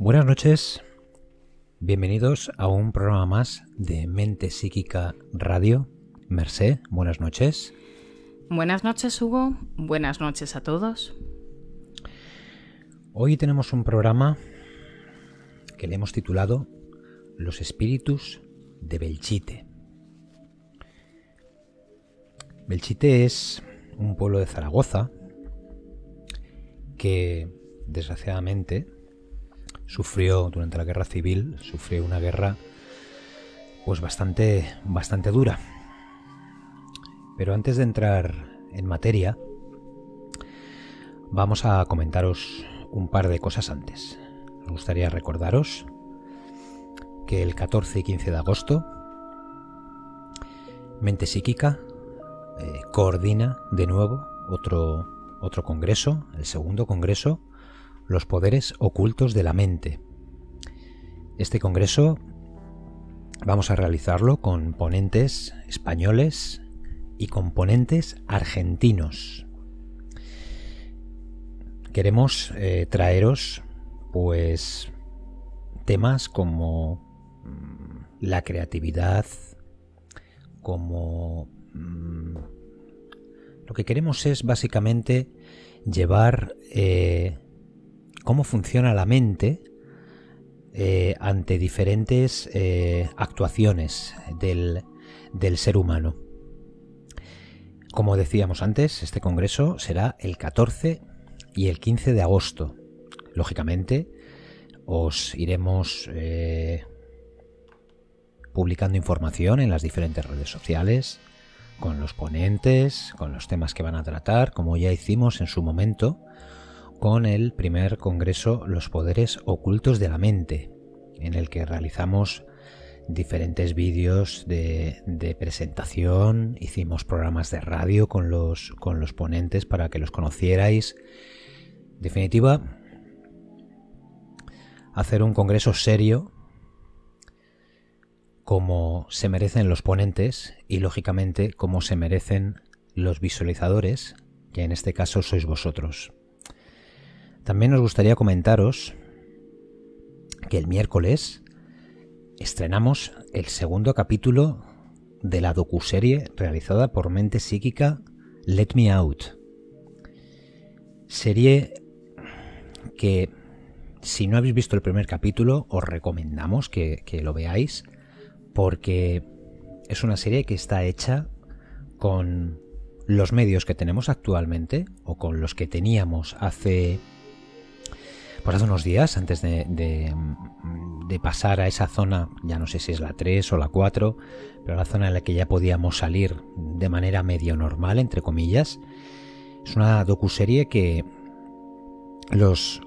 Buenas noches, bienvenidos a un programa más de Mente Psíquica Radio. Merced, buenas noches. Buenas noches, Hugo. Buenas noches a todos. Hoy tenemos un programa que le hemos titulado Los espíritus de Belchite. Belchite es un pueblo de Zaragoza que, desgraciadamente, sufrió durante la guerra civil, sufrió una guerra pues bastante, bastante dura. Pero antes de entrar en materia, vamos a comentaros un par de cosas antes. Me gustaría recordaros que el 14 y 15 de agosto, Mente Psíquica eh, coordina de nuevo otro, otro congreso, el segundo congreso los poderes ocultos de la mente. Este congreso vamos a realizarlo con ponentes españoles y componentes ponentes argentinos. Queremos eh, traeros pues temas como mm, la creatividad, como mm, lo que queremos es básicamente llevar eh, cómo funciona la mente eh, ante diferentes eh, actuaciones del, ser humano. Como decíamos antes, este congreso será el 14 y el 15 de agosto. Lógicamente, os iremos eh, publicando información en las diferentes redes sociales, con los ponentes, con los temas que van a tratar, como ya hicimos en su momento con el primer Congreso Los Poderes Ocultos de la Mente, en el que realizamos diferentes vídeos de, presentación, hicimos programas de radio con los, con los ponentes para que los conocierais. En definitiva, hacer un congreso serio como se merecen los ponentes y lógicamente como se merecen los visualizadores, que en este caso sois vosotros. También nos gustaría comentaros que el miércoles estrenamos el segundo capítulo de la docuserie realizada por Mente Psíquica Let Me Out. Serie que si no habéis visto el primer capítulo os recomendamos que, que lo veáis porque es una serie que está hecha con los medios que tenemos actualmente o con los que teníamos hace hace unos días, antes de, de, pasar a esa zona, ya no sé si es la 3 o la 4, pero la zona en la que ya podíamos salir de manera medio normal, entre comillas, es una docuserie que los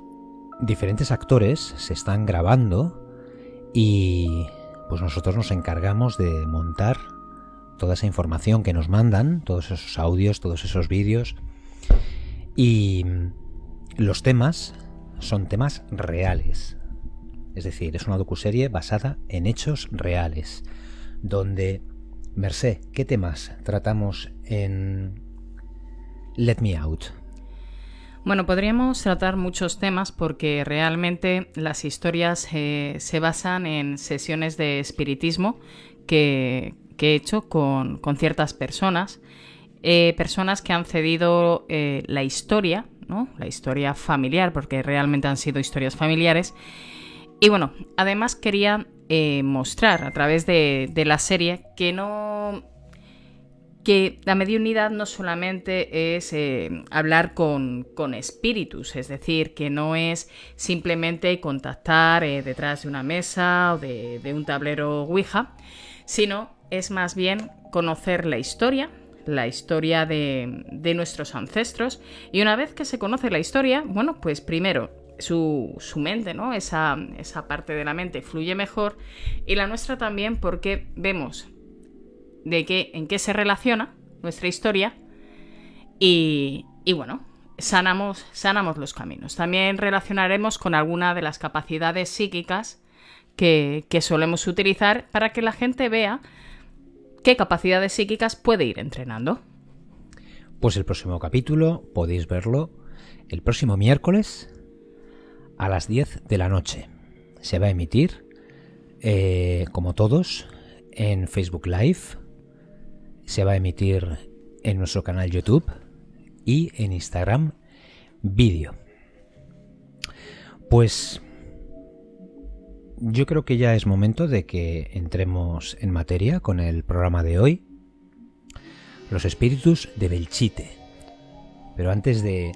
diferentes actores se están grabando y pues nosotros nos encargamos de montar toda esa información que nos mandan, todos esos audios, todos esos vídeos y los temas son temas reales. Es decir, es una docuserie basada en hechos reales, donde, Mercé, ¿qué temas tratamos en Let Me Out? Bueno, podríamos tratar muchos temas porque realmente las historias eh, se basan en sesiones de espiritismo que, he hecho con, ciertas personas, eh, personas que han cedido eh, la historia la historia familiar, porque realmente han sido historias familiares. Y bueno, además quería eh, mostrar a través de, la serie que no. que la mediunidad no solamente es eh, hablar con, espíritus, es decir, que no es simplemente contactar eh, detrás de una mesa o de, de un tablero Ouija, sino es más bien conocer la historia, la historia de, nuestros ancestros. Y una vez que se conoce la historia, bueno, pues primero su, mente, ¿no? Esa, esa, parte de la mente fluye mejor y la nuestra también porque vemos de qué, en qué se relaciona nuestra historia y, bueno, sanamos, sanamos los caminos. También relacionaremos con alguna de las capacidades psíquicas que, que solemos utilizar para que la gente vea qué capacidades psíquicas puede ir entrenando. Pues el próximo capítulo podéis verlo el próximo miércoles a las 10 de la noche. Se va a emitir, eh, como todos, en Facebook Live. Se va a emitir en nuestro canal YouTube y en Instagram Video. Pues yo creo que ya es momento de que entremos en materia con el programa de hoy, los espíritus de Belchite. Pero antes de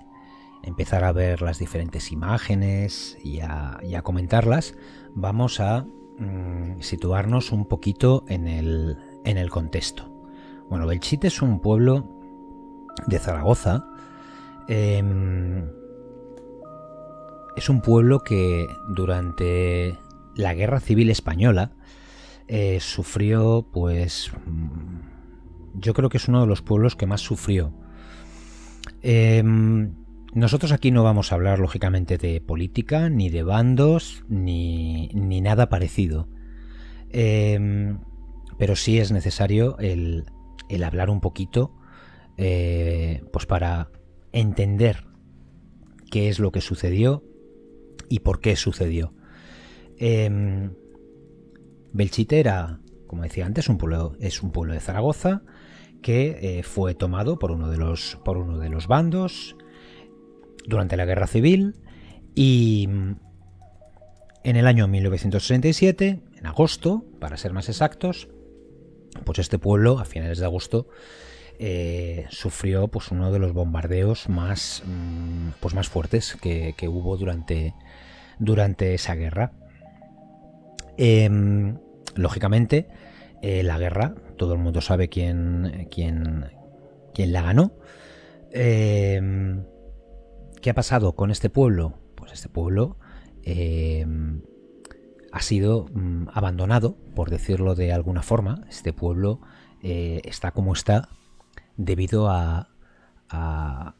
empezar a ver las diferentes imágenes y a, comentarlas, vamos a mm, situarnos un poquito en el, contexto. Bueno, Belchite es un pueblo de Zaragoza. Em, es un pueblo que durante la guerra civil española eh, sufrió, pues, mm, yo creo que es uno de los pueblos que más sufrió. Em, nosotros aquí no vamos a hablar, lógicamente, de política, ni de bandos, ni, nada parecido. Em, pero sí es necesario el, hablar un poquito, eh, pues para entender qué es lo que sucedió y por qué sucedió. Em, Belchite era, como decía antes, un pueblo, es un pueblo de Zaragoza que eh, fue tomado por uno, de los, por uno de los bandos durante la Guerra Civil y mm, en el año 1967, en agosto, para ser más exactos, pues este pueblo, a finales de agosto, eh, sufrió pues uno de los bombardeos más, mm, pues más fuertes que, hubo durante, durante esa guerra. Em, lógicamente, eh, la guerra, todo el mundo sabe quién, la ganó. Em, ¿Qué ha pasado con este pueblo? Pues este pueblo em, ha sido mm, abandonado, por decirlo de alguna forma. Este pueblo eh, está como está debido a, a,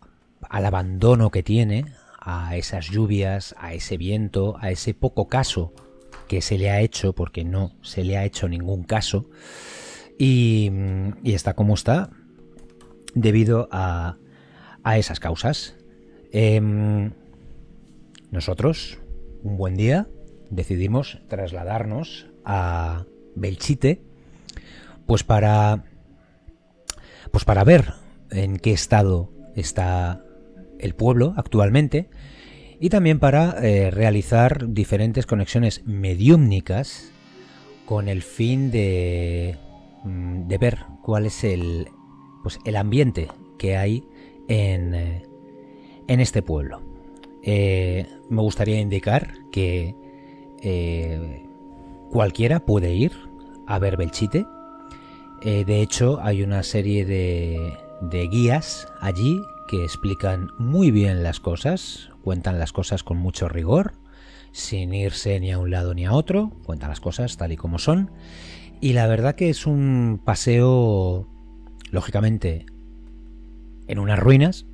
al abandono que tiene, a esas lluvias, a ese viento, a ese poco caso que se le ha hecho, porque no se le ha hecho ningún caso, y, está como está debido a, a esas causas. Em, nosotros, un buen día, decidimos trasladarnos a Belchite, pues para, pues para ver en qué estado está el pueblo actualmente y también para eh, realizar diferentes conexiones mediúmnicas con el fin de, mm, ver cuál es pues, el, ambiente que hay en, eh, este pueblo. Eh, me gustaría indicar que cualquiera puede ir a ver Belchite. de hecho, hay una serie de, de guías allí que explican muy bien las cosas, cuentan las cosas con mucho rigor, sin irse ni a un lado ni a otro, cuentan las cosas tal y como son. Y la verdad que es un paseo, lógicamente, en unas ruinas,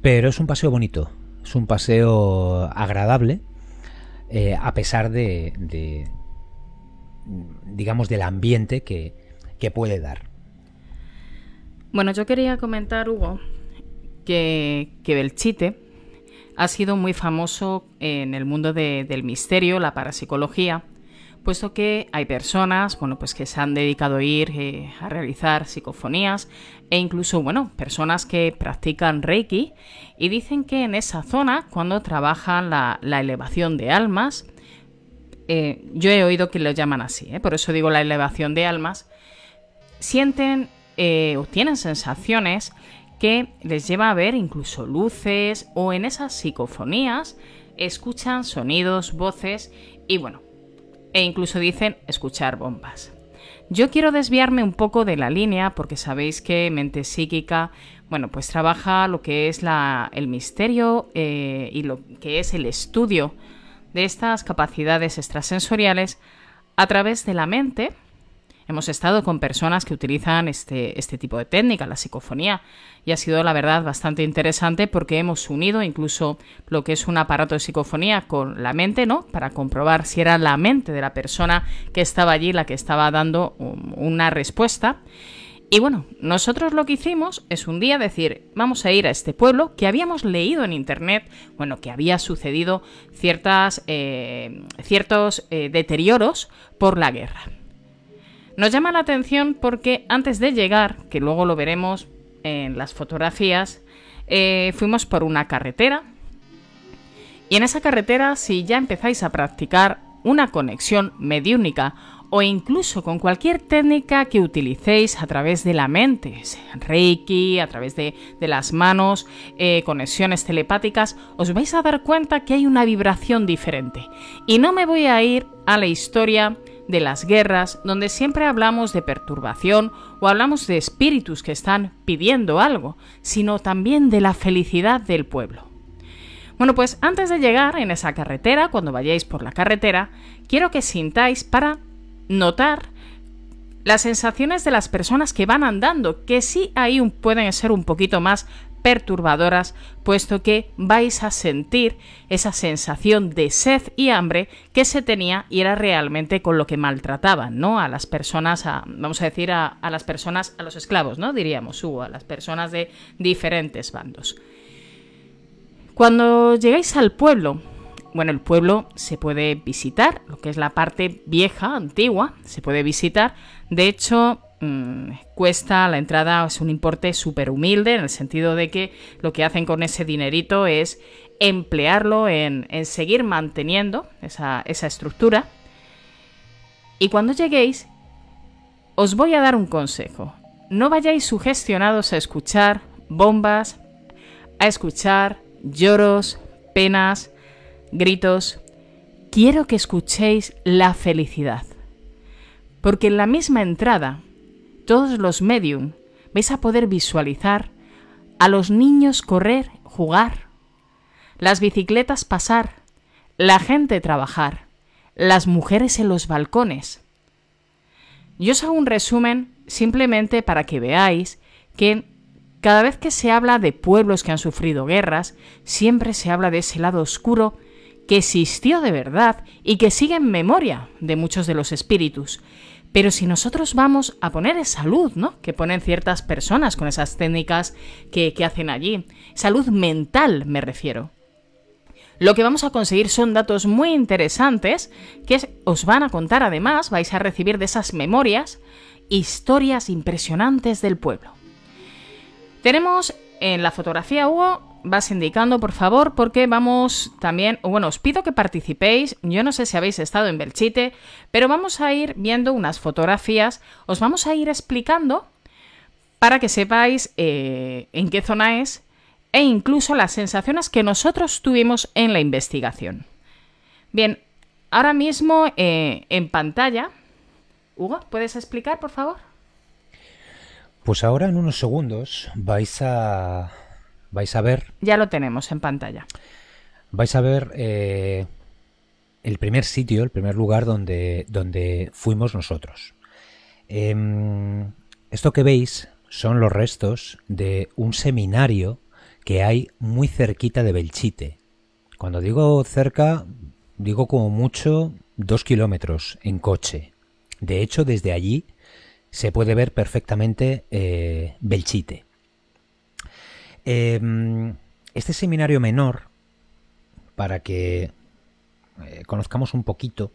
pero es un paseo bonito, es un paseo agradable, eh, a pesar de, digamos, del ambiente que, que puede dar. Bueno, yo quería comentar, Hugo, que, Belchite ha sido muy famoso en el mundo del misterio, la parapsicología, puesto que hay personas, pues que se han dedicado a ir eh, a realizar psicofonías e incluso, bueno, personas que practican Reiki y dicen que en esa zona, cuando trabajan la, elevación de almas, eh, yo he oído que lo llaman así, eh, por eso digo la elevación de almas, sienten o tienen sensaciones que les lleva a ver incluso luces o en esas psicofonías escuchan sonidos, voces y bueno, e incluso dicen escuchar bombas. Yo quiero desviarme un poco de la línea porque sabéis que mente psíquica, bueno, pues trabaja lo que es la, el misterio eh, y lo que es el estudio de estas capacidades extrasensoriales a través de la mente Hemos estado con personas que utilizan este, este, tipo de técnica, la psicofonía, y ha sido, la verdad, bastante interesante porque hemos unido incluso lo que es un aparato de psicofonía con la mente, ¿no? Para comprobar si era la mente de la persona que estaba allí la que estaba dando una respuesta. Y bueno, nosotros lo que hicimos es un día decir, vamos a ir a este pueblo que habíamos leído en internet, bueno, que había sucedido ciertas, eh, ciertos eh, deterioros por la guerra. Nos llama la atención porque antes de llegar, que luego lo veremos en las fotografías, eh, fuimos por una carretera. Y en esa carretera, si ya empezáis a practicar una conexión mediúnica o incluso con cualquier técnica que utilicéis a través de la mente, Reiki, a través de, las manos, eh, conexiones telepáticas, os vais a dar cuenta que hay una vibración diferente. Y no me voy a ir a la historia de las guerras, donde siempre hablamos de perturbación o hablamos de espíritus que están pidiendo algo, sino también de la felicidad del pueblo. Bueno, pues antes de llegar en esa carretera, cuando vayáis por la carretera, quiero que sintáis para notar las sensaciones de las personas que van andando, que sí ahí pueden ser un poquito más perturbadoras, puesto que vais a sentir esa sensación de sed y hambre que se tenía y era realmente con lo que maltrataban, ¿no? A las personas, vamos a decir, a, las personas, a los esclavos, ¿no? Diríamos, o a las personas de diferentes bandos. Cuando llegáis al pueblo, bueno, el pueblo se puede visitar, lo que es la parte vieja, antigua, se puede visitar. De hecho, Mm, cuesta la entrada, es un importe súper humilde, en el sentido de que lo que hacen con ese dinerito es emplearlo en, seguir manteniendo esa, esa estructura. Y cuando lleguéis, os voy a dar un consejo. No vayáis sugestionados a escuchar bombas, a escuchar lloros, penas, gritos. Quiero que escuchéis la felicidad. Porque en la misma entrada todos los medium vais a poder visualizar a los niños correr, jugar, las bicicletas pasar, la gente trabajar, las mujeres en los balcones. Yo os hago un resumen simplemente para que veáis que cada vez que se habla de pueblos que han sufrido guerras, siempre se habla de ese lado oscuro que existió de verdad y que sigue en memoria de muchos de los espíritus, pero si nosotros vamos a poner esa luz, ¿no? Que ponen ciertas personas con esas técnicas que hacen allí. Salud mental, me refiero. Lo que vamos a conseguir son datos muy interesantes que os van a contar además, vais a recibir de esas memorias, historias impresionantes del pueblo. Tenemos en la fotografía Hugo vas indicando, por favor, porque vamos también, bueno, os pido que participéis, yo no sé si habéis estado en Belchite, pero vamos a ir viendo unas fotografías, os vamos a ir explicando para que sepáis eh, en qué zona es e incluso las sensaciones que nosotros tuvimos en la investigación. Bien, ahora mismo eh, en pantalla, Hugo, ¿puedes explicar, por favor? Pues ahora en unos segundos vais a vais a ver... Ya lo tenemos en pantalla. Vais a ver eh, el primer sitio, el primer lugar donde, donde fuimos nosotros. Em, esto que veis son los restos de un seminario que hay muy cerquita de Belchite. Cuando digo cerca, digo como mucho dos kilómetros en coche. De hecho, desde allí se puede ver perfectamente eh, Belchite. Em, este seminario menor, para que eh, conozcamos un poquito,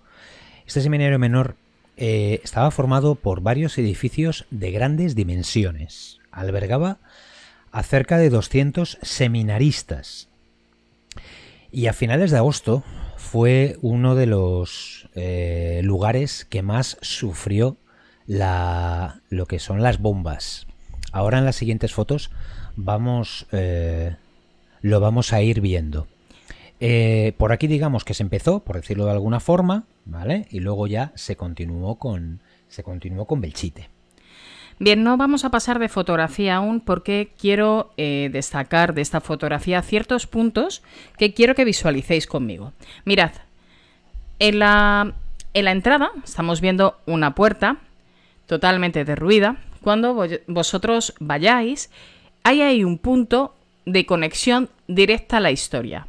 este seminario menor eh, estaba formado por varios edificios de grandes dimensiones. Albergaba a cerca de 200 seminaristas. Y a finales de agosto fue uno de los eh, lugares que más sufrió la, lo que son las bombas. Ahora en las siguientes fotos vamos, eh, lo vamos a ir viendo. Eh, por aquí digamos que se empezó, por decirlo de alguna forma, ¿vale? Y luego ya se continuó con, se continuó con Belchite. Bien, no vamos a pasar de fotografía aún porque quiero eh, destacar de esta fotografía ciertos puntos que quiero que visualicéis conmigo. Mirad, en la, en la entrada estamos viendo una puerta totalmente derruida. Cuando vosotros vayáis hay ahí un punto de conexión directa a la historia.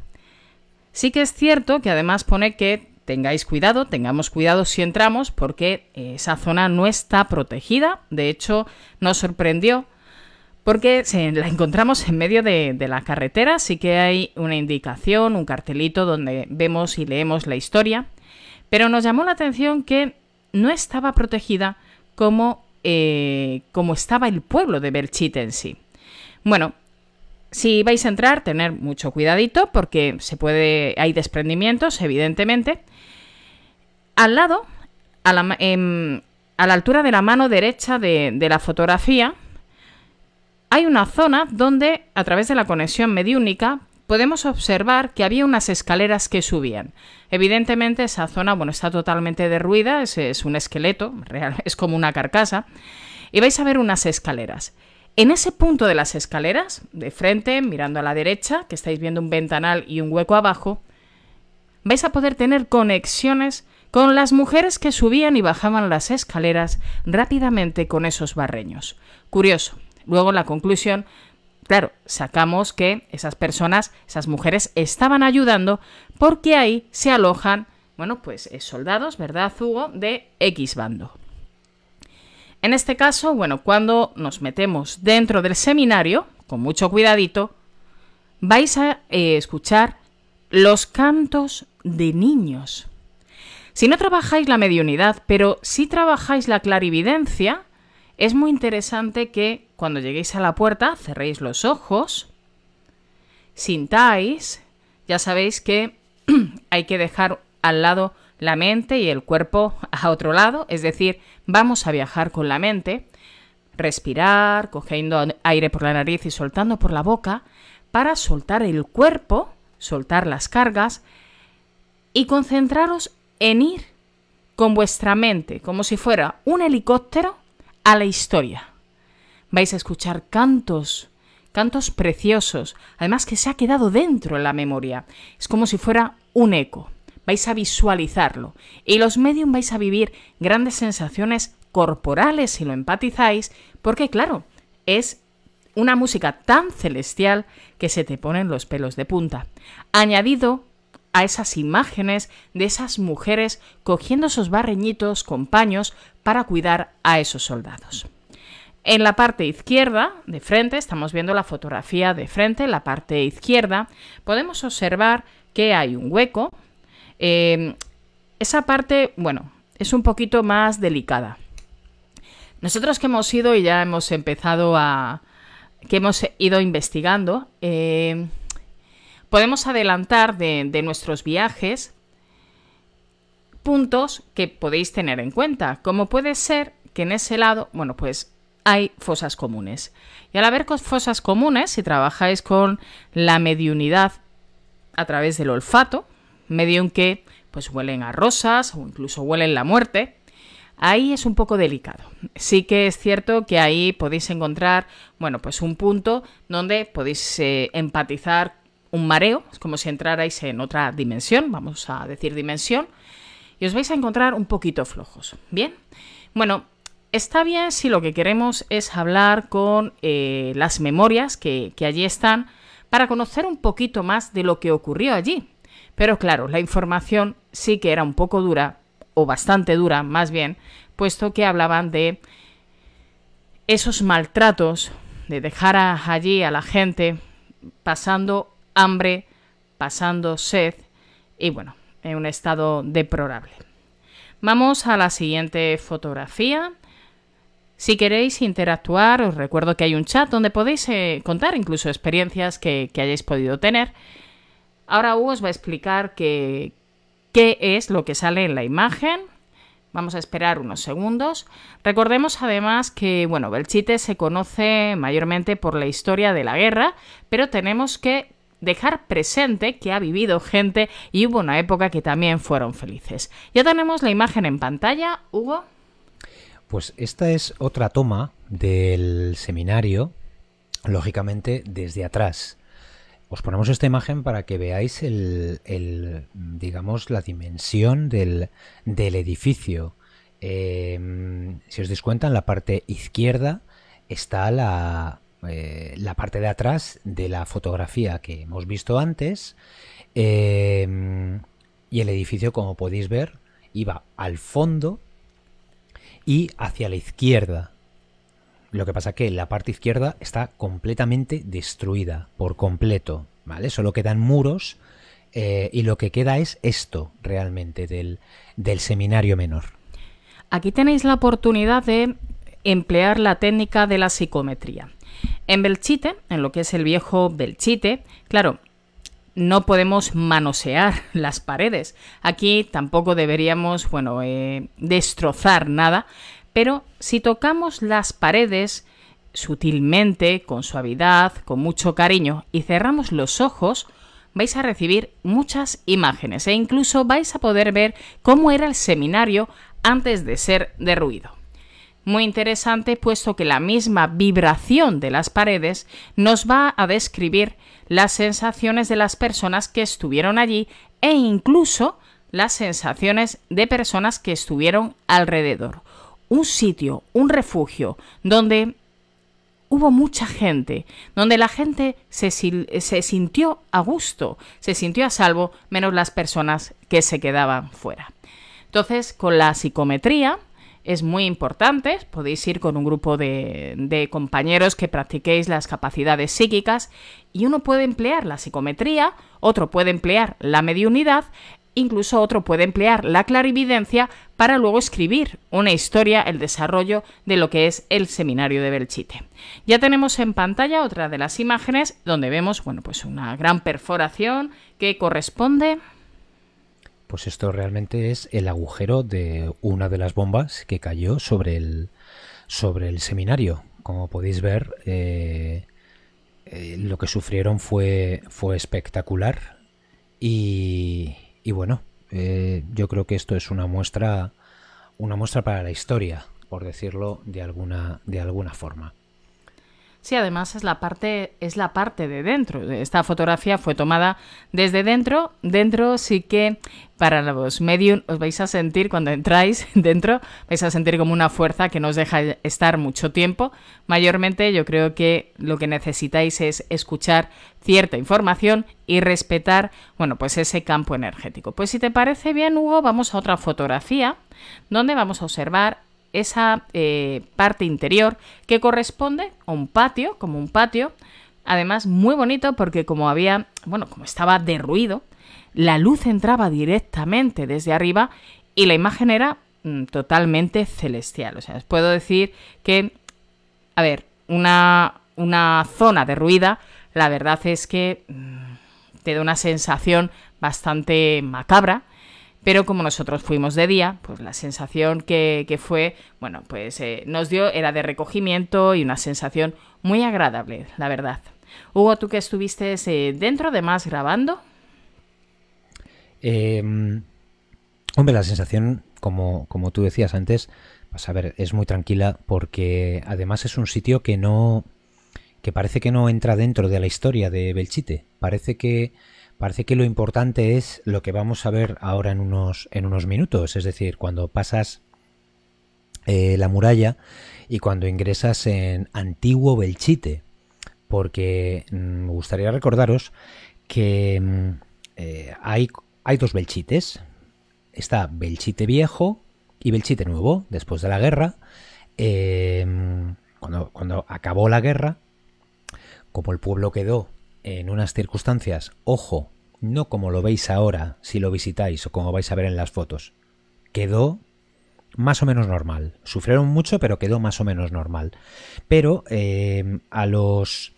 Sí que es cierto que además pone que tengáis cuidado, tengamos cuidado si entramos, porque esa zona no está protegida. De hecho, nos sorprendió porque la encontramos en medio de, la carretera, sí que hay una indicación, un cartelito donde vemos y leemos la historia, pero nos llamó la atención que no estaba protegida como, eh, como estaba el pueblo de Belchite en sí. Bueno, si vais a entrar, tener mucho cuidadito porque se puede, hay desprendimientos, evidentemente. Al lado, a la, em, altura de la mano derecha de, la fotografía, hay una zona donde, a través de la conexión mediúnica, podemos observar que había unas escaleras que subían. Evidentemente esa zona está totalmente derruida, es, un esqueleto, es como una carcasa, y vais a ver unas escaleras. En ese punto de las escaleras, de frente, mirando a la derecha, que estáis viendo un ventanal y un hueco abajo, vais a poder tener conexiones con las mujeres que subían y bajaban las escaleras rápidamente con esos barreños. Curioso. Luego la conclusión, claro, sacamos que esas personas, esas mujeres, estaban ayudando porque ahí se alojan, bueno, pues eh, soldados, ¿verdad, Hugo?, de X bando. En este caso, bueno, cuando nos metemos dentro del seminario, con mucho cuidadito, vais a eh, escuchar los cantos de niños. Si no trabajáis la mediunidad, pero si trabajáis la clarividencia, es muy interesante que cuando lleguéis a la puerta cerréis los ojos, sintáis, ya sabéis que hay que dejar al lado la mente y el cuerpo a otro lado, es decir, vamos a viajar con la mente, respirar, cogiendo aire por la nariz y soltando por la boca, para soltar el cuerpo, soltar las cargas y concentraros en ir con vuestra mente, como si fuera un helicóptero, a la historia. Vais a escuchar cantos, cantos preciosos, además que se ha quedado dentro en la memoria, es como si fuera un eco vais a visualizarlo. Y los medium vais a vivir grandes sensaciones corporales si lo empatizáis, porque claro, es una música tan celestial que se te ponen los pelos de punta. Añadido a esas imágenes de esas mujeres cogiendo esos barreñitos con paños para cuidar a esos soldados. En la parte izquierda, de frente, estamos viendo la fotografía de frente, la parte izquierda, podemos observar que hay un hueco Em, esa parte, bueno, es un poquito más delicada. Nosotros que hemos ido y ya hemos empezado a... que hemos ido investigando, em, podemos adelantar de, de nuestros viajes puntos que podéis tener en cuenta, como puede ser que en ese lado, bueno, pues hay fosas comunes. Y al haber fosas comunes, si trabajáis con la mediunidad a través del olfato, medio en que pues huelen a rosas o incluso huelen la muerte, ahí es un poco delicado. Sí que es cierto que ahí podéis encontrar, bueno, pues un punto donde podéis eh, empatizar un mareo, es como si entrarais en otra dimensión, vamos a decir dimensión, y os vais a encontrar un poquito flojos, ¿bien? Bueno, está bien si lo que queremos es hablar con eh, las memorias que allí están para conocer un poquito más de lo que ocurrió allí. Pero claro, la información sí que era un poco dura, o bastante dura más bien, puesto que hablaban de esos maltratos, de dejar allí a la gente pasando hambre, pasando sed y bueno, en un estado deplorable. Vamos a la siguiente fotografía. Si queréis interactuar, os recuerdo que hay un chat donde podéis eh, contar incluso experiencias que, que hayáis podido tener. Ahora Hugo os va a explicar qué, es lo que sale en la imagen. Vamos a esperar unos segundos. Recordemos además que, bueno, Belchite se conoce mayormente por la historia de la guerra, pero tenemos que dejar presente que ha vivido gente y hubo una época que también fueron felices. Ya tenemos la imagen en pantalla, Hugo. Pues esta es otra toma del seminario, lógicamente desde atrás. Os ponemos esta imagen para que veáis digamos, la dimensión del, edificio. Em, si os dais cuenta, en la parte izquierda está eh, la, parte de atrás de la fotografía que hemos visto antes. Em, y el edificio, como podéis ver, iba al fondo y hacia la izquierda. Lo que pasa que la parte izquierda está completamente destruida, por completo, ¿vale? Solo quedan muros eh, y lo que queda es esto realmente del, del seminario menor. Aquí tenéis la oportunidad de emplear la técnica de la psicometría. En Belchite, en lo que es el viejo Belchite, claro, no podemos manosear las paredes. Aquí tampoco deberíamos, bueno, eh, destrozar nada, pero si tocamos las paredes sutilmente, con suavidad, con mucho cariño y cerramos los ojos, vais a recibir muchas imágenes e incluso vais a poder ver cómo era el seminario antes de ser derruido. Muy interesante puesto que la misma vibración de las paredes nos va a describir las sensaciones de las personas que estuvieron allí e incluso las sensaciones de personas que estuvieron alrededor un sitio, un refugio, donde hubo mucha gente, donde la gente se, sintió a gusto, se sintió a salvo, menos las personas que se quedaban fuera. Entonces, con la psicometría es muy importante, podéis ir con un grupo de, de compañeros que practiquéis las capacidades psíquicas y uno puede emplear la psicometría, otro puede emplear la mediunidad Incluso otro puede emplear la clarividencia para luego escribir una historia, el desarrollo de lo que es el seminario de Belchite. Ya tenemos en pantalla otra de las imágenes donde vemos, bueno, pues una gran perforación que corresponde pues esto realmente es el agujero de una de las bombas que cayó sobre el, sobre el seminario. Como podéis ver, eh, eh, lo que sufrieron fue, fue espectacular y, y bueno, eh, yo creo que esto es una muestra, una muestra para la historia, por decirlo de alguna, de alguna forma. Sí, además es la parte es la parte de dentro. Esta fotografía fue tomada desde dentro. Dentro sí que para los medium os vais a sentir cuando entráis dentro, vais a sentir como una fuerza que no os deja estar mucho tiempo. Mayormente yo creo que lo que necesitáis es escuchar cierta información y respetar, bueno, pues ese campo energético. Pues si te parece bien, Hugo, vamos a otra fotografía donde vamos a observar esa eh, parte interior que corresponde a un patio, como un patio, además muy bonito porque como había, bueno, como estaba derruido, la luz entraba directamente desde arriba y la imagen era mm, totalmente celestial. O sea, os puedo decir que, a ver, una, una zona derruida, la verdad es que mm, te da una sensación bastante macabra pero como nosotros fuimos de día, pues la sensación que, fue, bueno, pues eh, nos dio era de recogimiento y una sensación muy agradable, la verdad. Hugo, tú que estuviste eh, dentro de más grabando. Em, hombre, la sensación, como, como tú decías antes, vas pues, a ver, es muy tranquila porque además es un sitio que no, que parece que no entra dentro de la historia de Belchite. Parece que Parece que lo importante es lo que vamos a ver ahora en unos, en unos minutos, es decir, cuando pasas eh, la muralla y cuando ingresas en Antiguo Belchite, porque mm, me gustaría recordaros que mm, eh, hay, hay dos Belchites. Está Belchite viejo y Belchite nuevo, después de la guerra. Eh, mm, cuando acabó la guerra, como el pueblo quedó en unas circunstancias, ojo, no como lo veis ahora si lo visitáis o como vais a ver en las fotos. Quedó más o menos normal. Sufrieron mucho, pero quedó más o menos normal. Pero eh, a los...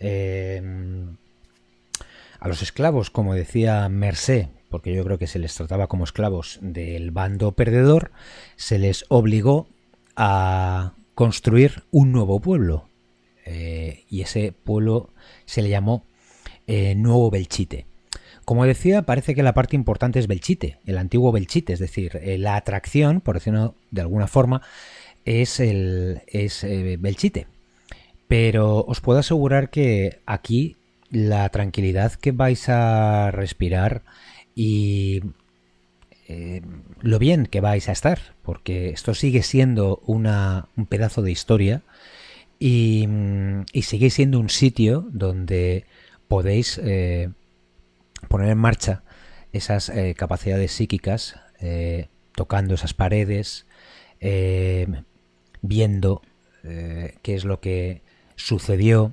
Eh, a los esclavos, como decía Mercé, porque yo creo que se les trataba como esclavos del bando perdedor, se les obligó a construir un nuevo pueblo, y ese pueblo se le llamó eh, Nuevo Belchite. Como decía, parece que la parte importante es Belchite, el antiguo Belchite, es decir, eh, la atracción, por decirlo de alguna forma, es, el, eh, Belchite. Pero os puedo asegurar que aquí la tranquilidad que vais a respirar y lo bien que vais a estar, porque esto sigue siendo un pedazo de historia y, y sigue siendo un sitio donde podéis eh, poner en marcha esas eh, capacidades psíquicas, eh, tocando esas paredes, viendo qué es lo que sucedió.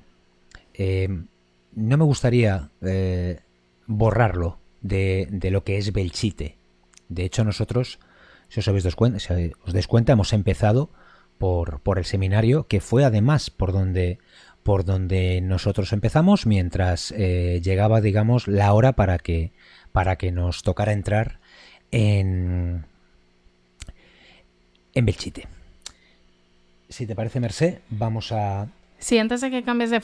no me gustaría borrarlo de, lo que es Belchite. De hecho, nosotros, si os, habéis os cuenta, hemos empezado por, el seminario, que fue además por donde por donde nosotros empezamos mientras eh, llegaba digamos la hora para que para que nos tocara entrar en en Belchite si te parece Merced vamos a Sí, antes de que cambies de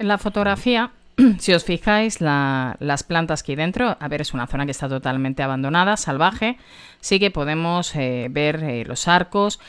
la fotografía si os fijáis, las plantas aquí dentro, a ver, es una zona que está totalmente abandonada, salvaje, sí que podemos eh, ver eh, los arcos,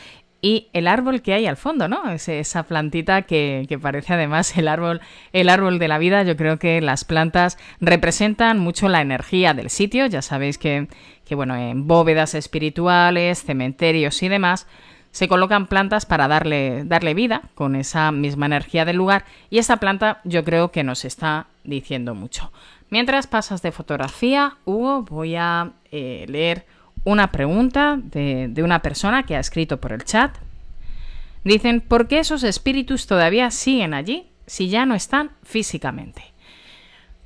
y el árbol que hay al fondo, ¿no? esa plantita que, parece además el árbol, el árbol de la vida. Yo creo que las plantas representan mucho la energía del sitio. Ya sabéis que, que bueno, en bóvedas espirituales, cementerios y demás, se colocan plantas para darle, darle vida con esa misma energía del lugar. Y esa planta yo creo que nos está diciendo mucho. Mientras pasas de fotografía, Hugo, voy a eh, leer una pregunta de, una persona que ha escrito por el chat. Dicen, ¿por qué esos espíritus todavía siguen allí si ya no están físicamente?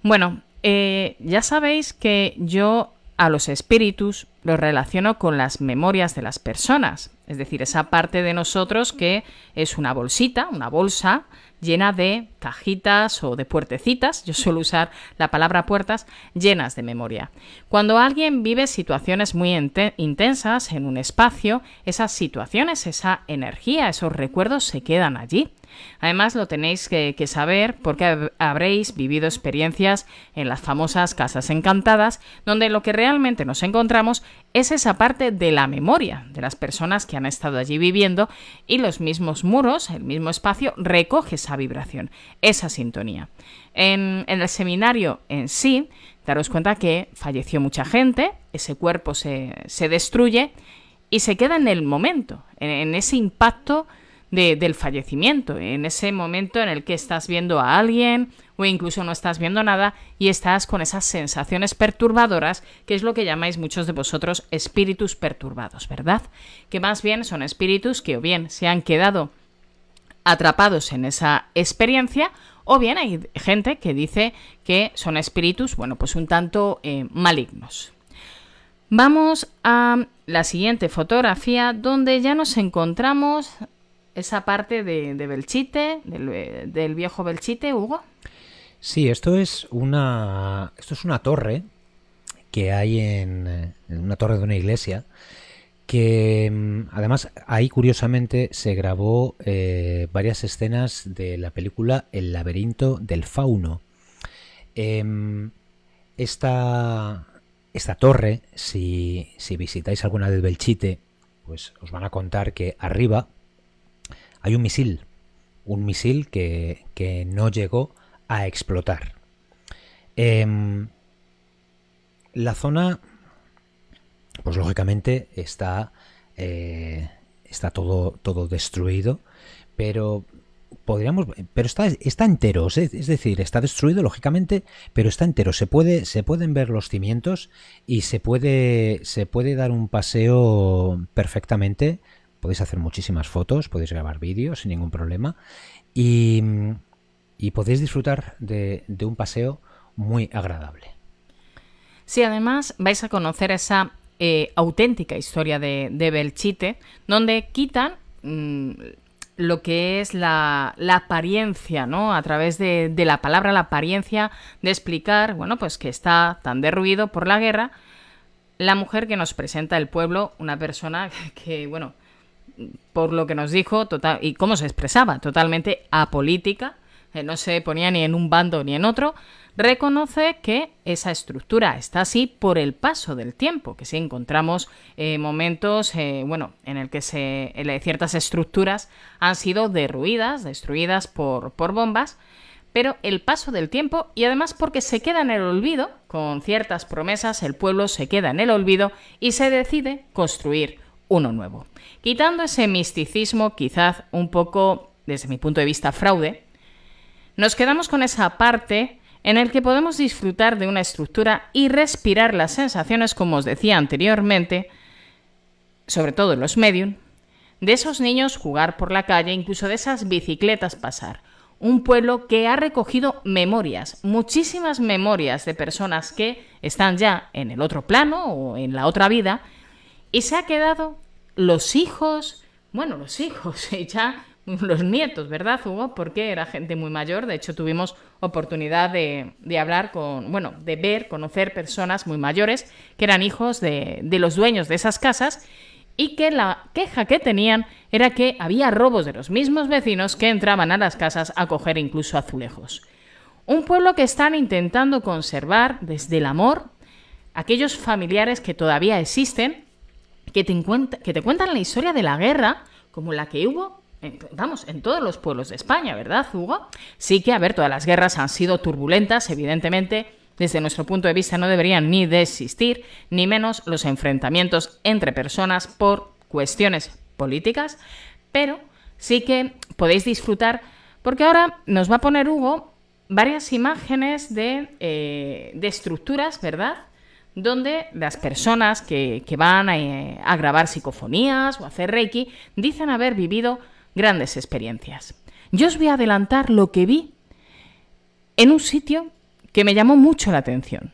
Bueno, eh, ya sabéis que yo a los espíritus los relaciono con las memorias de las personas, es decir, esa parte de nosotros que es una bolsita, una bolsa, llena de cajitas o de puertecitas, yo suelo usar la palabra puertas, llenas de memoria. Cuando alguien vive situaciones muy intensas en un espacio, esas situaciones, esa energía, esos recuerdos se quedan allí. Además, lo tenéis que, saber porque habréis vivido experiencias en las famosas casas encantadas, donde lo que realmente nos encontramos es esa parte de la memoria de las personas que han estado allí viviendo y los mismos muros, el mismo espacio, recoge esa vibración, esa sintonía. En, el seminario en sí, daros cuenta que falleció mucha gente, ese cuerpo se, se destruye y se queda en el momento, en ese impacto del fallecimiento, en ese momento en el que estás viendo a alguien o incluso no estás viendo nada y estás con esas sensaciones perturbadoras, que es lo que llamáis muchos de vosotros espíritus perturbados, ¿verdad? Que más bien son espíritus que o bien se han quedado atrapados en esa experiencia o bien hay gente que dice que son espíritus, bueno, pues un tanto eh, malignos. Vamos a la siguiente fotografía donde ya nos encontramos esa parte de, Belchite, eh, del, viejo Belchite, Hugo. Sí, esto es una, esto es una torre que hay en, una torre de una iglesia que mm, además ahí curiosamente se grabó eh, varias escenas de la película El laberinto del fauno. Em, esta, esta, torre, si, si visitáis alguna de Belchite, pues os van a contar que arriba hay un misil, un misil que, no llegó a explotar. Em, la zona, pues lógicamente está, eh, está todo, todo destruido, pero podríamos pero está entero es decir está destruido lógicamente pero está entero se puede se pueden ver los cimientos y se puede se puede dar un paseo perfectamente Podéis hacer muchísimas fotos, podéis grabar vídeos sin ningún problema y, podéis disfrutar de, un paseo muy agradable. Sí, además vais a conocer esa eh, auténtica historia de, Belchite, donde quitan mm, lo que es la, apariencia, ¿no? A través de, de, la palabra, la apariencia, de explicar, bueno, pues que está tan derruido por la guerra, la mujer que nos presenta el pueblo, una persona que, bueno, por lo que nos dijo y cómo se expresaba, totalmente apolítica, eh, no se ponía ni en un bando ni en otro, reconoce que esa estructura está así por el paso del tiempo, que si encontramos eh, momentos, eh, bueno, en el que ciertas estructuras han sido derruidas, destruidas por bombas, pero el paso del tiempo y además porque se queda en el olvido, con ciertas promesas el pueblo se queda en el olvido y se decide construir uno nuevo. Quitando ese misticismo, quizás un poco, desde mi punto de vista, fraude, nos quedamos con esa parte en el que podemos disfrutar de una estructura y respirar las sensaciones, como os decía anteriormente, sobre todo en los medium, de esos niños jugar por la calle, incluso de esas bicicletas pasar. Un pueblo que ha recogido memorias, muchísimas memorias de personas que están ya en el otro plano o en la otra vida y se ha quedado los hijos, bueno, los hijos, ya los nietos, ¿verdad, Hugo? Porque era gente muy mayor. De hecho, tuvimos oportunidad de, de hablar con, bueno, de ver, conocer personas muy mayores que eran hijos de, de, los dueños de esas casas y que la queja que tenían era que había robos de los mismos vecinos que entraban a las casas a coger incluso azulejos. Un pueblo que están intentando conservar desde el amor aquellos familiares que todavía existen que te, cuentan la historia de la guerra como la que hubo en, vamos, en todos los pueblos de España, ¿verdad, Hugo? Sí que, a ver, todas las guerras han sido turbulentas, evidentemente, desde nuestro punto de vista no deberían ni desistir, ni menos los enfrentamientos entre personas por cuestiones políticas, pero sí que podéis disfrutar, porque ahora nos va a poner Hugo varias imágenes de, eh, de estructuras, ¿verdad? donde las personas que, van eh, a, grabar psicofonías o hacer reiki dicen haber vivido grandes experiencias. Yo os voy a adelantar lo que vi en un sitio que me llamó mucho la atención.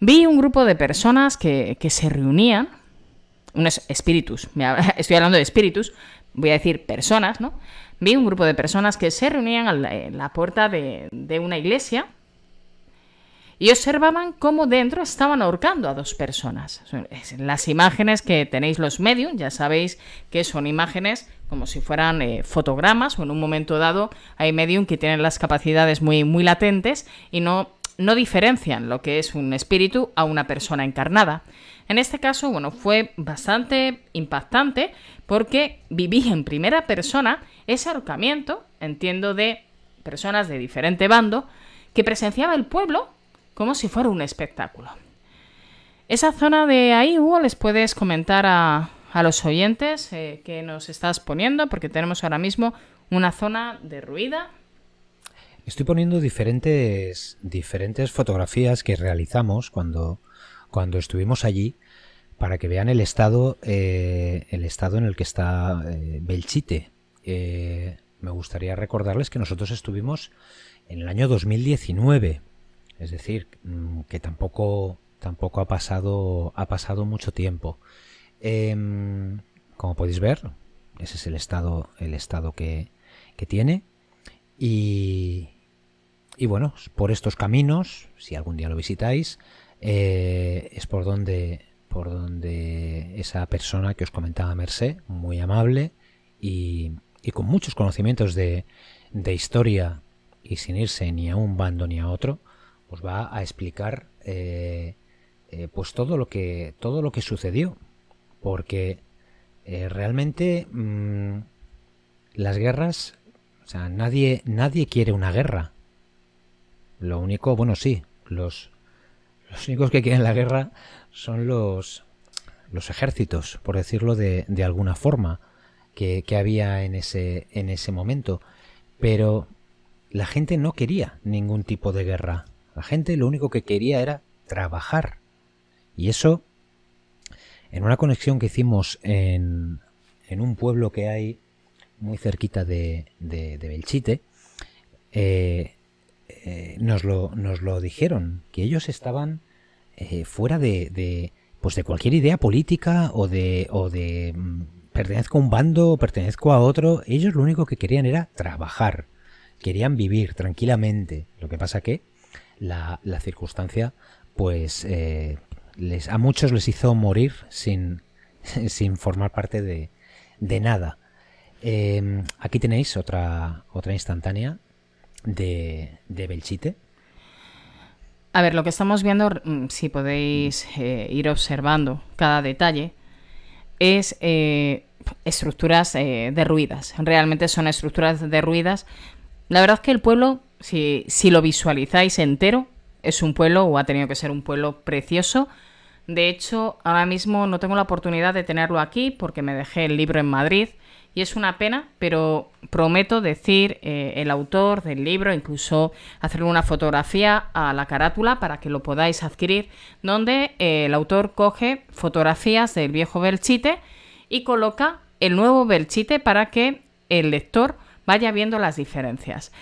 Vi un grupo de personas que, se reunían, unos espíritus, estoy hablando de espíritus, voy a decir personas, ¿no? Vi un grupo de personas que se reunían a la, puerta de una iglesia y observaban cómo dentro estaban ahorcando a dos personas. Las imágenes que tenéis los medium, ya sabéis que son imágenes como si fueran eh, fotogramas o en un momento dado hay medium que tienen las capacidades muy, muy latentes y no, no diferencian lo que es un espíritu a una persona encarnada. En este caso, bueno, fue bastante impactante porque viví en primera persona ese ahorcamiento, entiendo, de personas de diferente bando que presenciaba el pueblo como si fuera un espectáculo. Esa zona de ahí, Hugo, les puedes comentar a, a los oyentes eh, que nos estás poniendo, porque tenemos ahora mismo una zona derruida. Estoy poniendo diferentes, diferentes fotografías que realizamos cuando, cuando estuvimos allí para que vean el estado, eh, el estado en el que está eh, Belchite. me gustaría recordarles que nosotros estuvimos en el año 2019 es decir, mm, que tampoco, tampoco ha, pasado, ha pasado mucho tiempo. Em, como podéis ver, ese es el estado, el estado que, tiene. Y, bueno, por estos caminos, si algún día lo visitáis, eh, es por donde, por donde esa persona que os comentaba Merced, muy amable y, con muchos conocimientos de historia y sin irse ni a un bando ni a otro, os pues va a explicar eh, eh, pues todo lo que todo lo que sucedió, porque eh, realmente mm, las guerras, o sea, nadie nadie quiere una guerra. Lo único, bueno, sí, los los únicos que quieren la guerra son los los ejércitos, por decirlo de, de alguna forma, que, que, había en ese, en ese momento. Pero la gente no quería ningún tipo de guerra. La gente lo único que quería era trabajar. Y eso, en una conexión que hicimos en, en un pueblo que hay muy cerquita de, de, Belchite, eh, eh, nos, lo, nos, lo, dijeron, que ellos estaban eh, fuera de, de, pues de cualquier idea política o de, o de mm, pertenezco a un bando o pertenezco a otro, ellos lo único que querían era trabajar, querían vivir tranquilamente. Lo que pasa que la, circunstancia, pues eh, les, a muchos les hizo morir sin, sin formar parte de, de nada. Em, aquí tenéis otra, otra instantánea de, Belchite. A ver, lo que estamos viendo, mm, si podéis eh, ir observando cada detalle, es eh, estructuras derruidas. Realmente son estructuras derruidas. La verdad es que el pueblo si, lo visualizáis entero, es un pueblo o ha tenido que ser un pueblo precioso. De hecho, ahora mismo no tengo la oportunidad de tenerlo aquí porque me dejé el libro en Madrid y es una pena, pero prometo decir eh, el autor del libro, incluso hacerle una fotografía a la carátula para que lo podáis adquirir, donde eh, el autor coge fotografías del viejo Belchite y coloca el nuevo Belchite para que el lector vaya viendo las diferencias.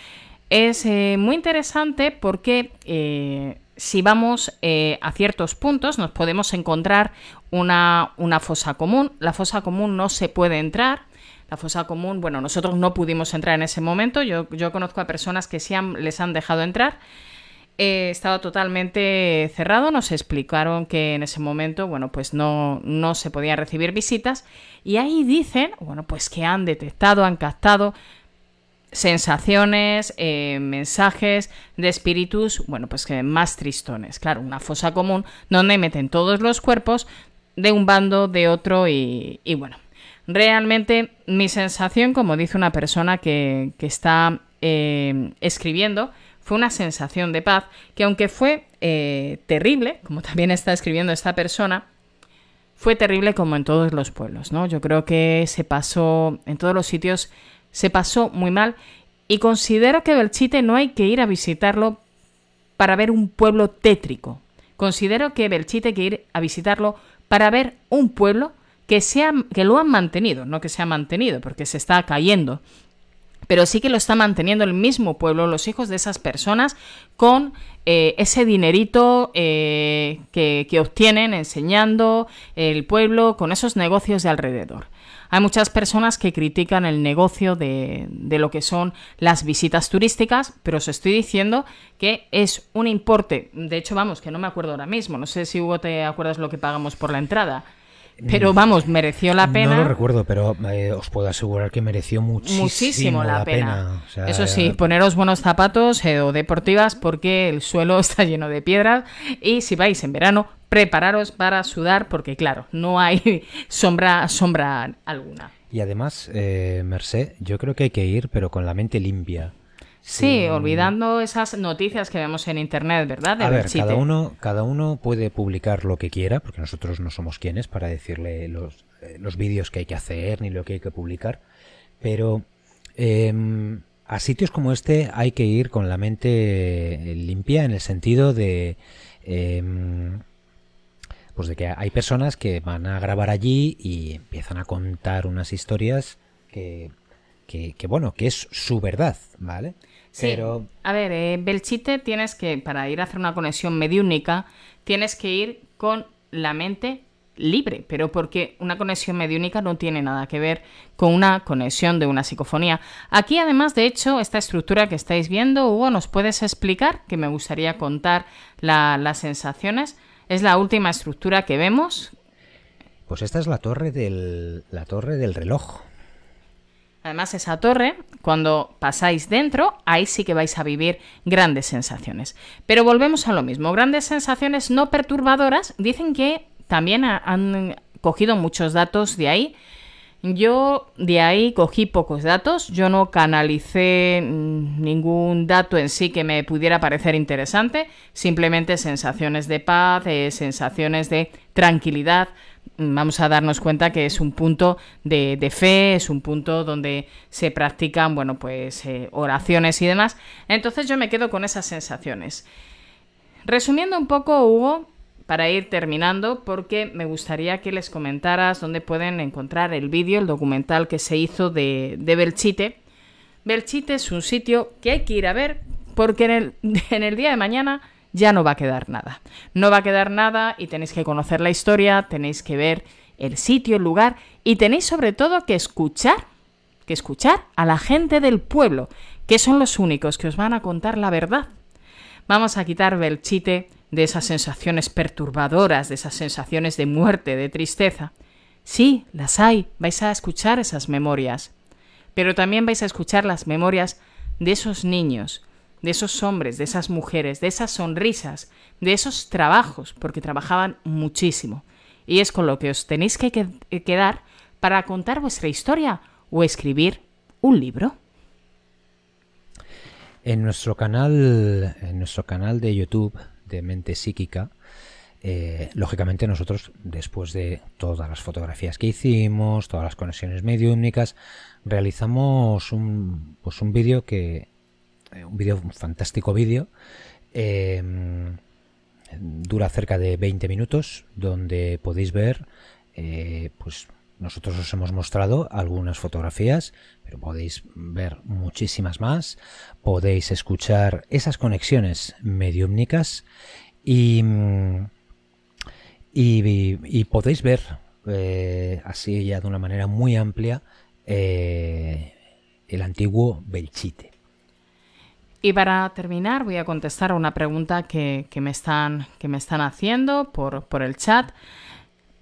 Es eh, muy interesante porque eh, si vamos eh, a ciertos puntos nos podemos encontrar una, fosa común. La fosa común no se puede entrar, la fosa común, bueno, nosotros no pudimos entrar en ese momento, yo, yo conozco a personas que sí les han dejado entrar, eh, estaba totalmente cerrado, nos explicaron que en ese momento, bueno, pues no, no se podía recibir visitas y ahí dicen, bueno, pues que han detectado, han captado sensaciones, eh, mensajes de espíritus, bueno, pues que más tristones. Claro, una fosa común donde meten todos los cuerpos de un bando, de otro y, bueno. Realmente mi sensación, como dice una persona que, está eh, escribiendo, fue una sensación de paz que aunque fue eh, terrible, como también está escribiendo esta persona, fue terrible como en todos los pueblos, ¿no? Yo creo que se pasó en todos los sitios se pasó muy mal y considero que Belchite no hay que ir a visitarlo para ver un pueblo tétrico. Considero que Belchite hay que ir a visitarlo para ver un pueblo que, sea, que lo han mantenido, no que se ha mantenido, porque se está cayendo, pero sí que lo está manteniendo el mismo pueblo, los hijos de esas personas, con eh, ese dinerito eh, que, obtienen enseñando el pueblo, con esos negocios de alrededor. Hay muchas personas que critican el negocio de, de lo que son las visitas turísticas, pero os estoy diciendo que es un importe, de hecho vamos, que no me acuerdo ahora mismo, no sé si Hugo te acuerdas lo que pagamos por la entrada. Pero mm. vamos, mereció la pena. No lo recuerdo, pero eh, os puedo asegurar que mereció muchísimo, la, pena. Eso sí, poneros buenos zapatos eh, o deportivas porque el suelo está lleno de piedras y si vais en verano, prepararos para sudar porque claro, no hay sombra, sombra alguna. Y además, eh, Merced, yo creo que hay que ir pero con la mente limpia. Sí, olvidando esas noticias que vemos en internet, ¿verdad? cada uno, cada uno puede publicar lo que quiera, porque nosotros no somos quienes para decirle los, eh, vídeos que hay que hacer ni lo que hay que publicar, pero em, a sitios como este hay que ir con la mente eh, limpia en el sentido de... Em, pues de que hay personas que van a grabar allí y empiezan a contar unas historias que, que bueno, que es su verdad, ¿vale? A ver, eh, Belchite tienes que, para ir a hacer una conexión mediúnica, tienes que ir con la mente libre, pero porque una conexión mediúnica no tiene nada que ver con una conexión de una psicofonía. Aquí además, de hecho, esta estructura que estáis viendo, Hugo, ¿nos puedes explicar? Que me gustaría contar las sensaciones. Es la última estructura que vemos. Pues esta es la torre del, la torre del reloj. Además, esa torre, cuando pasáis dentro, ahí sí que vais a vivir grandes sensaciones. Pero volvemos a lo mismo, grandes sensaciones no perturbadoras. Dicen que también han cogido muchos datos de ahí. Yo de ahí cogí pocos datos, yo no canalicé mm, ningún dato en sí que me pudiera parecer interesante, simplemente sensaciones de paz, eh, sensaciones de tranquilidad, vamos a darnos cuenta que es un punto de, de fe, es un punto donde se practican, bueno, pues eh, oraciones y demás. Entonces yo me quedo con esas sensaciones. Resumiendo un poco, Hugo, para ir terminando, porque me gustaría que les comentaras dónde pueden encontrar el vídeo, el documental que se hizo de, de, Belchite. Belchite es un sitio que hay que ir a ver porque en el día de mañana ya no va a quedar nada. No va a quedar nada y tenéis que conocer la historia, tenéis que ver el sitio, el lugar y tenéis sobre todo que escuchar, que escuchar a la gente del pueblo, que son los únicos que os van a contar la verdad. Vamos a quitar chite de esas sensaciones perturbadoras, de esas sensaciones de muerte, de tristeza. Sí, las hay, vais a escuchar esas memorias, pero también vais a escuchar las memorias de esos niños, de esos hombres, de esas mujeres, de esas sonrisas, de esos trabajos, porque trabajaban muchísimo. Y es con lo que os tenéis que eh, quedar para contar vuestra historia o escribir un libro. En nuestro canal, en nuestro canal de YouTube de Mente Psíquica, eh, lógicamente nosotros, después de todas las fotografías que hicimos, todas las conexiones mediúnicas, realizamos un, pues un vídeo que eh, un vídeo, un fantástico vídeo. Em, dura cerca de 20 minutos, donde podéis ver, eh, pues nosotros os hemos mostrado algunas fotografías, pero podéis ver muchísimas más. Podéis escuchar esas conexiones mediúmnicas mm, y, podéis ver eh, así ya de una manera muy amplia el antiguo Belchite. Y para terminar voy a contestar a una pregunta que, que, me, están, haciendo por, el chat.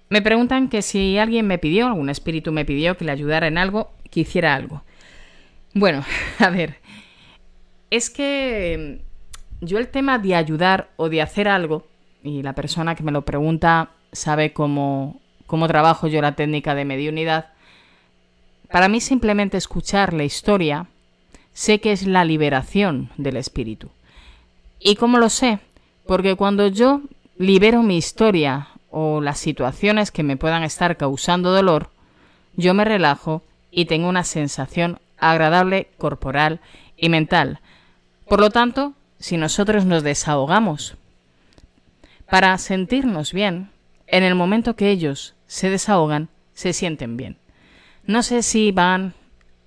Me preguntan que si alguien me pidió, algún espíritu me pidió que le ayudara en algo, que hiciera algo. Bueno, a ver, es que mm, yo el tema de ayudar o de hacer algo, y la persona que me lo pregunta sabe cómo, cómo trabajo yo la técnica de mediunidad, para mí simplemente escuchar la historia sé que es la liberación del espíritu. ¿Y cómo lo sé? Porque cuando yo libero mi historia o las situaciones que me puedan estar causando dolor, yo me relajo y tengo una sensación agradable corporal y mental. Por lo tanto, si nosotros nos desahogamos para sentirnos bien, en el momento que ellos se desahogan, se sienten bien. No sé si van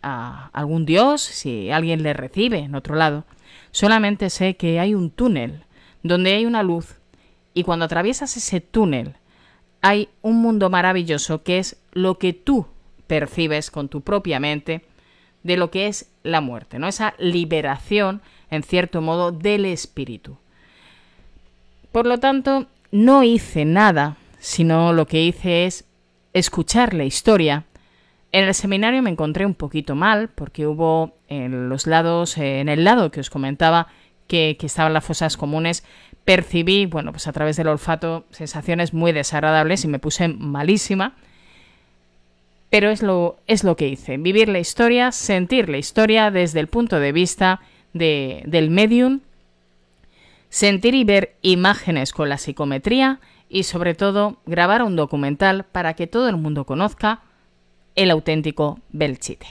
a algún dios, si alguien le recibe en otro lado. Solamente sé que hay un túnel donde hay una luz y cuando atraviesas ese túnel hay un mundo maravilloso que es lo que tú percibes con tu propia mente de lo que es la muerte, ¿no? Esa liberación, en cierto modo, del espíritu. Por lo tanto, no hice nada, sino lo que hice es escuchar la historia en el seminario me encontré un poquito mal porque hubo en los lados, en el lado que os comentaba que, estaban las fosas comunes, percibí, bueno, pues a través del olfato sensaciones muy desagradables y me puse malísima. Pero es lo, es lo que hice, vivir la historia, sentir la historia desde el punto de vista del medium, sentir y ver imágenes con la psicometría y sobre todo grabar un documental para que todo el mundo conozca el auténtico Belchite.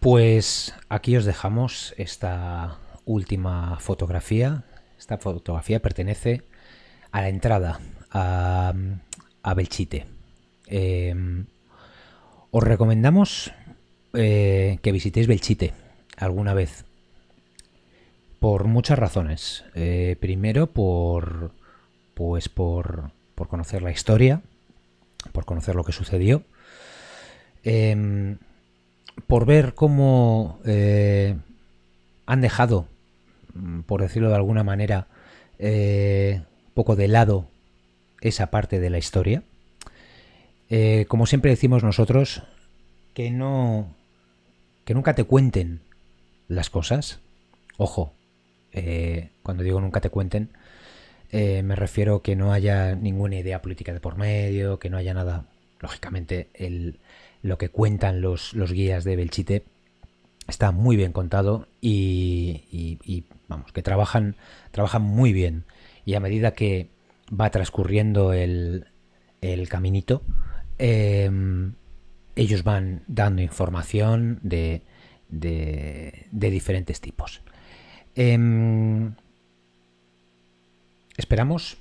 Pues aquí os dejamos esta última fotografía. Esta fotografía pertenece a la entrada a, Belchite. Em, os recomendamos eh, que visitéis Belchite alguna vez. Por muchas razones. Eh, primero, por. Pues por por conocer la historia, por conocer lo que sucedió, em, por ver cómo eh, han dejado, mm, por decirlo de alguna manera, un eh, poco de lado esa parte de la historia. Eh, como siempre decimos nosotros, que no. que nunca te cuenten las cosas. Ojo, cuando digo nunca te cuenten, eh, me refiero que no haya ninguna idea política de por medio, que no haya nada. Lógicamente, lo que cuentan los, guías de Belchite está muy bien contado y, vamos, que trabajan, trabajan muy bien. Y a medida que va transcurriendo el, caminito, em, ellos van dando información de, diferentes tipos. Em, Esperamos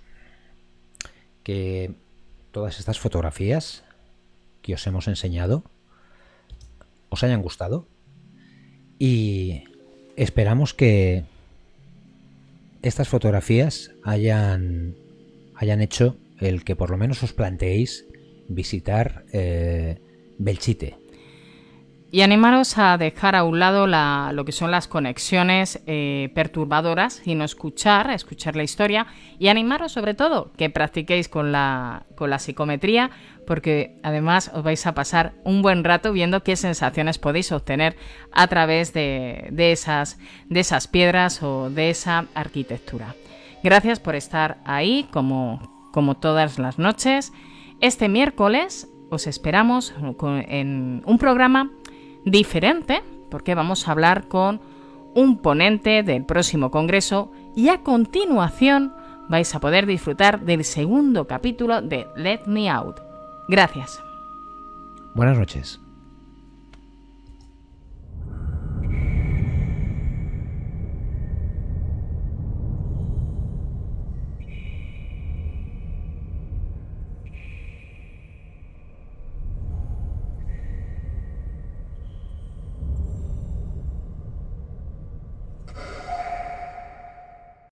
que todas estas fotografías que os hemos enseñado os hayan gustado y esperamos que estas fotografías hayan, hayan hecho el que por lo menos os planteéis visitar eh, Belchite, y animaros a dejar a un lado lo que son las conexiones eh, perturbadoras, sino escuchar, escuchar la historia y animaros sobre todo que practiquéis con la, psicometría porque además os vais a pasar un buen rato viendo qué sensaciones podéis obtener a través de, esas, de esas piedras o de esa arquitectura. Gracias por estar ahí como, como todas las noches. Este miércoles os esperamos en un programa diferente, porque vamos a hablar con un ponente del próximo Congreso y a continuación vais a poder disfrutar del segundo capítulo de Let Me Out. Gracias. Buenas noches.